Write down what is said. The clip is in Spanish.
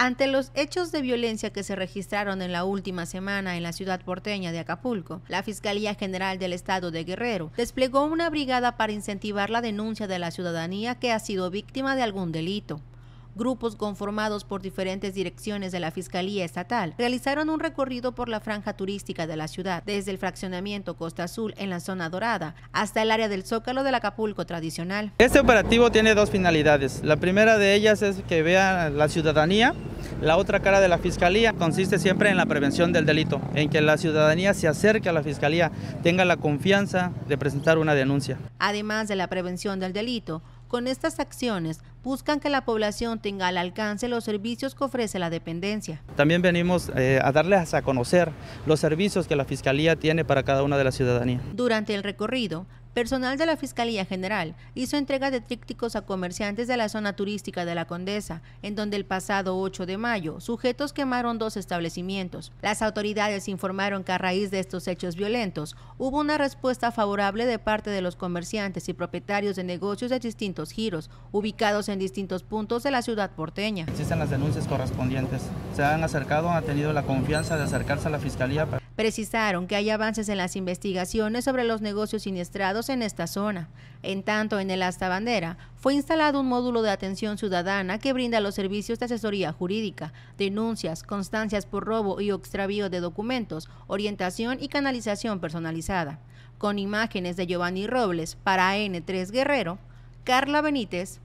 Ante los hechos de violencia que se registraron en la última semana en la ciudad porteña de Acapulco, la Fiscalía General del Estado de Guerrero desplegó una brigada para incentivar la denuncia de la ciudadanía que ha sido víctima de algún delito. Grupos conformados por diferentes direcciones de la Fiscalía Estatal realizaron un recorrido por la franja turística de la ciudad, desde el fraccionamiento Costa Azul en la zona dorada hasta el área del Zócalo del Acapulco tradicional. Este operativo tiene dos finalidades. La primera de ellas es que vea la ciudadanía la otra cara de la Fiscalía consiste siempre en la prevención del delito, en que la ciudadanía se acerque a la Fiscalía, tenga la confianza de presentar una denuncia. Además de la prevención del delito, con estas acciones buscan que la población tenga al alcance los servicios que ofrece la dependencia. También venimos eh, a darles a conocer los servicios que la Fiscalía tiene para cada una de las ciudadanía. Durante el recorrido Personal de la Fiscalía General hizo entrega de trípticos a comerciantes de la zona turística de la Condesa, en donde el pasado 8 de mayo sujetos quemaron dos establecimientos. Las autoridades informaron que a raíz de estos hechos violentos hubo una respuesta favorable de parte de los comerciantes y propietarios de negocios de distintos giros, ubicados en distintos puntos de la ciudad porteña. Existen las denuncias correspondientes. Se han acercado, han tenido la confianza de acercarse a la Fiscalía. Para Precisaron que hay avances en las investigaciones sobre los negocios siniestrados en esta zona. En tanto, en el Asta Bandera fue instalado un módulo de atención ciudadana que brinda los servicios de asesoría jurídica, denuncias, constancias por robo y extravío de documentos, orientación y canalización personalizada. Con imágenes de Giovanni Robles para N3 Guerrero, Carla Benítez,